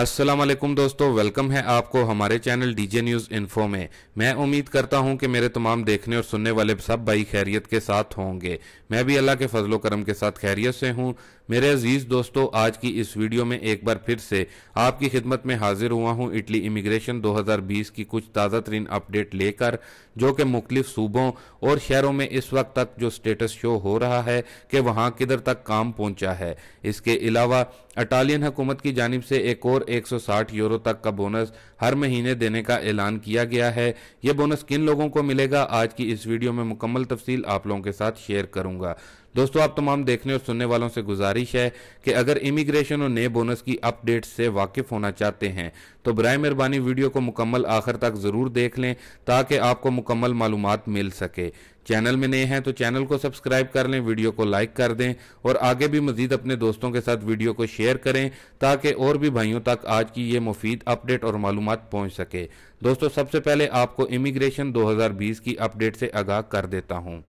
असलम दोस्तों वेलकम है आपको हमारे चैनल डीजे न्यूज़ इन्फो में मैं उम्मीद करता हूं कि मेरे तमाम देखने और सुनने वाले सब भाई खैरियत के साथ होंगे मैं भी अल्लाह के फजलो करम के साथ खैरियत से हूं मेरे अजीज़ दोस्तों आज की इस वीडियो में एक बार फिर से आपकी खिदमत में हाजिर हुआ हूं इटली इमिग्रेशन 2020 की कुछ ताज़ा तरीन अपडेट लेकर जो कि मुख्तफ सूबों और शहरों में इस वक्त तक जो स्टेटस शो हो रहा है कि वहाँ किधर तक काम पहुँचा है इसके अलावा अटालियन हुकूमत की जानब से एक और एक सौ साठ यूरो तक का बोनस हर महीने देने का ऐलान किया गया है यह बोनस किन लोगों को मिलेगा आज की इस वीडियो में मुकम्मल तफसील आप लोगों के साथ शेयर करूँगा दोस्तों आप तमाम देखने और सुनने वालों से गुजारिश है कि अगर इमिग्रेशन और नए बोनस की अपडेट से वाकिफ़ होना चाहते हैं तो बर मेहरबानी वीडियो को मुकम्मल आखिर तक ज़रूर देख लें ताकि आपको मुकम्मल मालूम मिल सके चैनल में नए हैं तो चैनल को सब्सक्राइब कर लें वीडियो को लाइक कर दें और आगे भी मजीद अपने दोस्तों के साथ वीडियो को शेयर करें ताकि और भी भाइयों तक आज की ये मुफीद अपडेट और मालूम पहुँच सके दोस्तों सबसे पहले आपको इमिग्रेशन 2020 की अपडेट से आगाह कर देता हूँ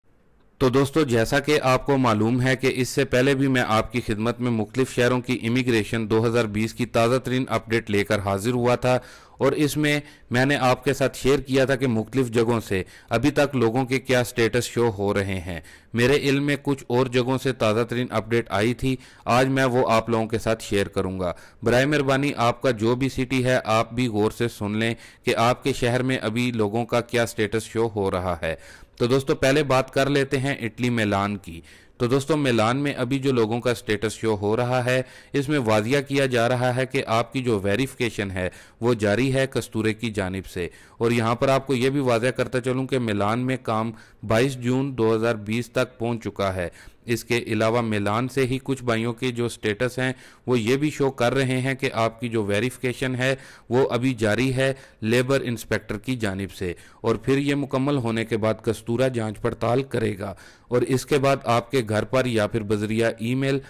तो दोस्तों जैसा कि आपको मालूम है कि इससे पहले भी मैं आपकी खिदमत में मुख्तफ शहरों की इमिग्रेशन 2020 की ताज़ा तरीन अपडेट लेकर हाजिर हुआ था और इसमें मैंने आपके साथ शेयर किया था कि मुख्तलिफ जगहों से अभी तक लोगों के क्या स्टेटस शो हो रहे हैं मेरे इल्म में कुछ और जगहों से ताज़ा तरीन अपडेट आई थी आज मैं वो आप लोगों के साथ शेयर करूँगा बर मेहरबानी आपका जो भी सिटी है आप भी गौर से सुन लें कि आपके शहर में अभी लोगों का क्या स्टेटस शो हो रहा है तो दोस्तों पहले बात कर लेते हैं इटली मेलान की तो दोस्तों मिलान में अभी जो लोगों का स्टेटस शो हो रहा है इसमें वाजिया किया जा रहा है कि आपकी जो वेरिफिकेशन है वो जारी है कस्तूरे की जानब से और यहाँ पर आपको यह भी वाजिया करता चलूँ कि मिलान में काम 22 जून 2020 तक पहुँच चुका है इसके अलावा मिलान से ही कुछ भाइयों के जो स्टेटस हैं वो ये भी शो कर रहे हैं कि आपकी जो वेरिफिकेशन है वो अभी जारी है लेबर इंस्पेक्टर की जानब से और फिर ये मुकम्मल होने के बाद कस्तूरा जाँच पड़ताल करेगा और इसके बाद आपके घर पर या फिर बजरिया ई मेल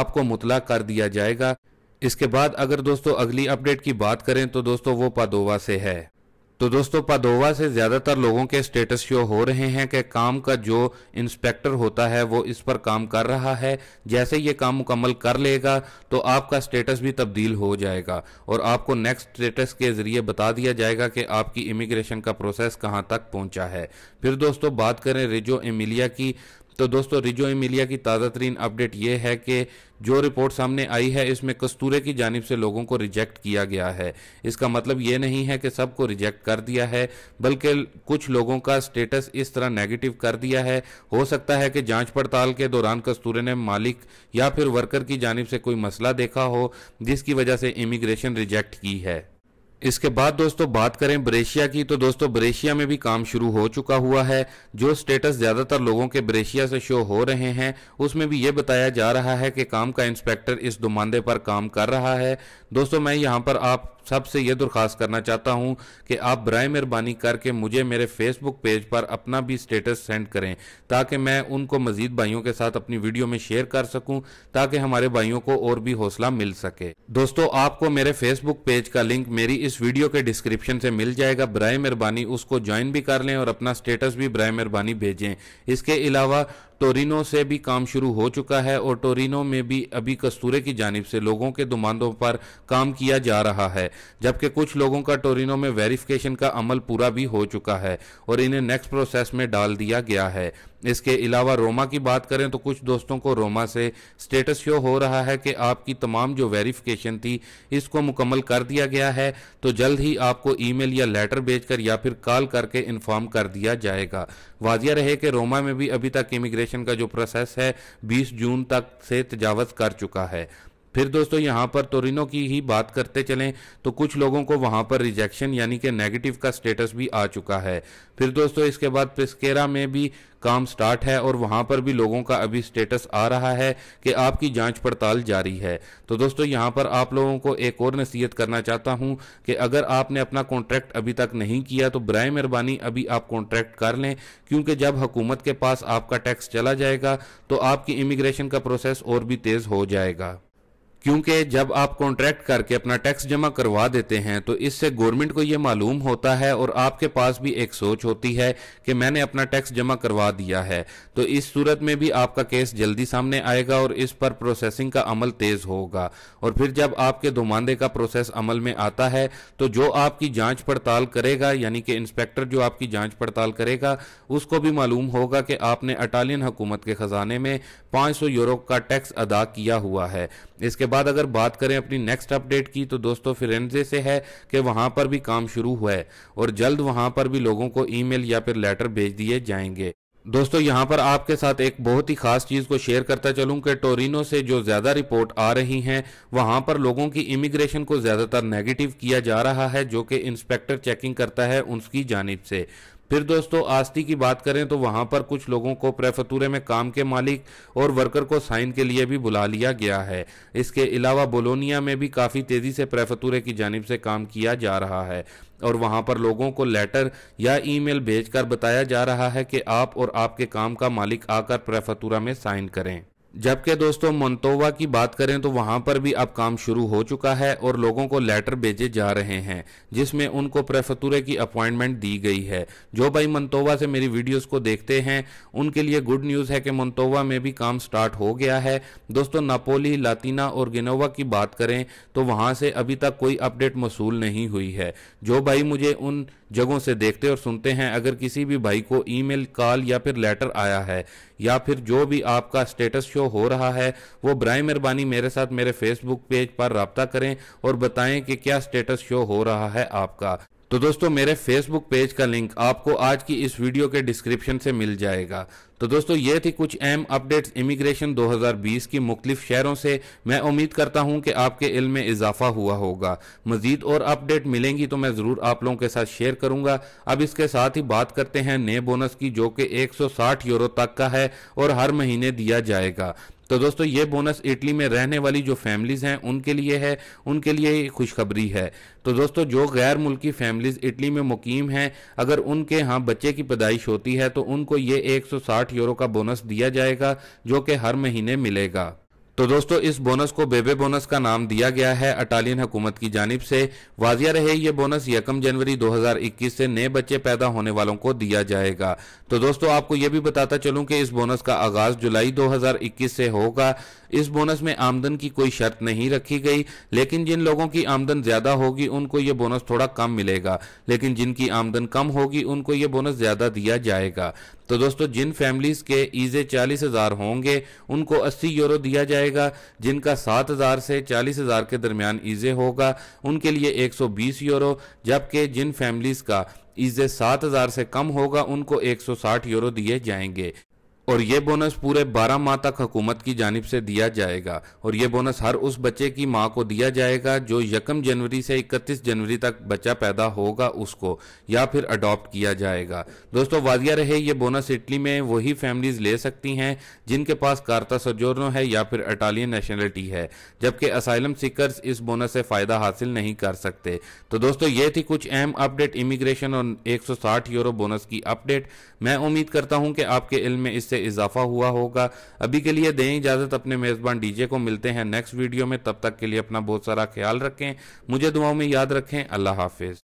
आपको मुतला कर दिया जाएगा इसके बाद अगर दोस्तों अगली अपडेट की बात करें तो दोस्तों वो पादोवा से है तो दोस्तों पदोवा से ज़्यादातर लोगों के स्टेटस शो हो रहे हैं कि काम का जो इंस्पेक्टर होता है वो इस पर काम कर रहा है जैसे ये काम मुकम्मल कर लेगा तो आपका स्टेटस भी तब्दील हो जाएगा और आपको नेक्स्ट स्टेटस के ज़रिए बता दिया जाएगा कि आपकी इमिग्रेशन का प्रोसेस कहाँ तक पहुँचा है फिर दोस्तों बात करें रिजो एमिलिया की तो दोस्तों रिजो एमिलिया की ताज़ा तरीन अपडेट ये है कि जो रिपोर्ट सामने आई है इसमें कस्तूरे की जानब से लोगों को रिजेक्ट किया गया है इसका मतलब ये नहीं है कि सबको रिजेक्ट कर दिया है बल्कि कुछ लोगों का स्टेटस इस तरह नेगेटिव कर दिया है हो सकता है कि जांच पड़ताल के दौरान कस्तूरे ने मालिक या फिर वर्कर की जानब से कोई मसला देखा हो जिसकी वजह से इमिग्रेशन रिजेक्ट की है इसके बाद दोस्तों बात करें ब्रेशिया की तो दोस्तों ब्रेशिया में भी काम शुरू हो चुका हुआ है जो स्टेटस ज़्यादातर लोगों के ब्रेशिया से शो हो रहे हैं उसमें भी ये बताया जा रहा है कि काम का इंस्पेक्टर इस दुमांदे पर काम कर रहा है दोस्तों मैं यहाँ पर आप सबसे यह दरख्वास्त करना चाहता हूँ कि आप बर मेहरबानी करके मुझे मेरे फेसबुक पेज पर अपना भी स्टेटस सेंड करें ताकि मैं उनको मजीद भाइयों के साथ अपनी वीडियो में शेयर कर सकूँ ताकि हमारे भाइयों को और भी हौसला मिल सके दोस्तों आपको मेरे फेसबुक पेज का लिंक मेरी इस वीडियो के डिस्क्रिप्शन से मिल जाएगा बर मेहरबानी उसको ज्वाइन भी कर लें और अपना स्टेटस भी बर मेहरबानी भेजें इसके अलावा टोरिनो से भी काम शुरू हो चुका है और टोरिनो में भी अभी कस्तूरे की जानब से लोगों के दुमांदों पर काम किया जा रहा है जबकि कुछ लोगों का टोरिनो में वेरिफिकेशन का अमल पूरा भी हो चुका है और इन्हें नेक्स्ट प्रोसेस में डाल दिया गया है इसके अलावा रोमा की बात करें तो कुछ दोस्तों को रोमा से स्टेटस शो हो रहा है कि आपकी तमाम जो वेरिफिकेशन थी इसको मुकम्मल कर दिया गया है तो जल्द ही आपको ईमेल या लेटर भेजकर या फिर कॉल करके इन्फॉर्म कर दिया जाएगा वाजिया रहे कि रोमा में भी अभी तक इमिग्रेशन का जो प्रोसेस है बीस जून तक से तजावज़ कर चुका है फिर दोस्तों यहाँ पर तोरिनो की ही बात करते चलें तो कुछ लोगों को वहाँ पर रिजेक्शन यानी कि नेगेटिव का स्टेटस भी आ चुका है फिर दोस्तों इसके बाद पिस्केरा में भी काम स्टार्ट है और वहाँ पर भी लोगों का अभी स्टेटस आ रहा है कि आपकी जांच पड़ताल जारी है तो दोस्तों यहाँ पर आप लोगों को एक और नसीहत करना चाहता हूँ कि अगर आपने अपना कॉन्ट्रैक्ट अभी तक नहीं किया तो बर मेहरबानी अभी आप कॉन्ट्रैक्ट कर लें क्योंकि जब हुकूमत के पास आपका टैक्स चला जाएगा तो आपकी इमिग्रेशन का प्रोसेस और भी तेज़ हो जाएगा क्योंकि जब आप कॉन्ट्रैक्ट करके अपना टैक्स जमा करवा देते हैं तो इससे गवर्नमेंट को ये मालूम होता है और आपके पास भी एक सोच होती है कि मैंने अपना टैक्स जमा करवा दिया है तो इस सूरत में भी आपका केस जल्दी सामने आएगा और इस पर प्रोसेसिंग का अमल तेज़ होगा और फिर जब आपके दुमांदे का प्रोसेस अमल में आता है तो जो आपकी जाँच पड़ताल करेगा यानी कि इंस्पेक्टर जो आपकी जाँच पड़ताल करेगा उसको भी मालूम होगा कि आपने अटालियन हुकूमत के ख़जाने में पाँच यूरो का टैक्स अदा किया हुआ है इसके बाद अगर बात करें अपनी नेक्स्ट अपडेट की तो दोस्तों फिरेंजे से है कि वहाँ पर भी काम शुरू हुआ है और जल्द वहाँ पर भी लोगों को ईमेल या फिर लेटर भेज दिए जाएंगे दोस्तों यहाँ पर आपके साथ एक बहुत ही खास चीज़ को शेयर करता चलूँ कि टोरिनो से जो ज़्यादा रिपोर्ट आ रही हैं वहाँ पर लोगों की इमिग्रेशन को ज़्यादातर नेगेटिव किया जा रहा है जो कि इंस्पेक्टर चेकिंग करता है उनकी जानब से फिर दोस्तों आस्ती की बात करें तो वहां पर कुछ लोगों को प्रेफतूरे में काम के मालिक और वर्कर को साइन के लिए भी बुला लिया गया है इसके अलावा बोलोनिया में भी काफ़ी तेज़ी से प्रेफतूरे की जानब से काम किया जा रहा है और वहां पर लोगों को लेटर या ईमेल भेजकर बताया जा रहा है कि आप और आपके काम का मालिक आकर प्रेफतूरा में साइन करें जबकि दोस्तों मंतोवा की बात करें तो वहां पर भी अब काम शुरू हो चुका है और लोगों को लेटर भेजे जा रहे हैं जिसमें उनको प्रेफतूरे की अपॉइंटमेंट दी गई है जो भाई मंतोवा से मेरी वीडियोस को देखते हैं उनके लिए गुड न्यूज़ है कि मंतोवा में भी काम स्टार्ट हो गया है दोस्तों नापोली लातीना और गिनोवा की बात करें तो वहाँ से अभी तक कोई अपडेट मौसू नहीं हुई है जो भाई मुझे उन जगहों से देखते और सुनते हैं अगर किसी भी भाई को ई कॉल या फिर लेटर आया है या फिर जो भी आपका स्टेटस शो हो रहा है वो बर मेहरबानी मेरे साथ मेरे फेसबुक पेज पर रबता करें और बताएं कि क्या स्टेटस शो हो रहा है आपका तो दोस्तों मेरे फेसबुक पेज का लिंक आपको आज की इस वीडियो के डिस्क्रिप्शन से मिल जाएगा तो दोस्तों ये थी कुछ अहम अपडेट्स इमिग्रेशन 2020 की मुख्तफ शहरों से मैं उम्मीद करता हूँ कि आपके इल्म में इजाफा हुआ होगा मजीद और अपडेट मिलेंगी तो मैं ज़रूर आप लोगों के साथ शेयर करूंगा अब इसके साथ ही बात करते हैं नए बोनस की जो कि 160 यूरो तक का है और हर महीने दिया जाएगा तो दोस्तों ये बोनस इटली में रहने वाली जो फैमिलीज़ हैं उनके लिए है उनके लिए खुशखबरी है तो दोस्तों जो गैर मुल्की फैमिलीज़ इटली में मुकीम हैं अगर उनके यहाँ बच्चे की पैदाइश होती है तो उनको ये 160 यूरो का बोनस दिया जाएगा जो कि हर महीने मिलेगा तो दोस्तों इस बोनस को बेबे बोनस का नाम दिया गया है अटालियन हुकूमत की जानब से वाजिया रहे ये बोनस यकम जनवरी 2021 से नए बच्चे पैदा होने वालों को दिया जाएगा तो दोस्तों आपको ये भी बताता चलूं कि इस बोनस का आगाज जुलाई 2021 से होगा इस बोनस में आमदन की कोई शर्त नहीं रखी गई लेकिन जिन लोगों की आमदन ज्यादा होगी उनको ये बोनस थोड़ा कम मिलेगा लेकिन जिनकी आमदन कम होगी उनको ये बोनस ज्यादा दिया जाएगा तो दोस्तों जिन फैमिलीज के ईजे चालीस हजार होंगे उनको अस्सी यूरो दिया जाएगा जाएगा जिनका सात हज़ार से चालीस हज़ार के दरमियान ईज़े होगा उनके लिए एक सौ बीस यूरो जबकि जिन फैमिलीज़ का ईज़े सात हज़ार से कम होगा उनको एक सौ साठ यूरो दिए जाएंगे और ये बोनस पूरे 12 माह तक हुकूमत की जानब से दिया जाएगा और ये बोनस हर उस बच्चे की माँ को दिया जाएगा जो यकम जनवरी से इकतीस जनवरी तक बच्चा पैदा होगा उसको या फिर अडॉप्ट किया जाएगा दोस्तों वाजिया रहे ये बोनस इटली में वही फैमिलीज ले सकती हैं जिनके पास कार्ता सजोरनो है या फिर अटालियन नेशनलिटी है जबकि असाइलम सिकर्स इस बोनस से फ़ायदा हासिल नहीं कर सकते तो दोस्तों ये थी कुछ अहम अपडेट इमिग्रेशन और एक यूरो बोनस की अपडेट मैं उम्मीद करता हूँ कि आपके इल में इससे में इजाफा हुआ होगा अभी के लिए दें इजाज़त अपने मेज़बान डीजे को मिलते हैं नेक्स्ट वीडियो में तब तक के लिए अपना बहुत सारा ख्याल रखें मुझे दुआओं में याद रखें अल्लाह हाफिज़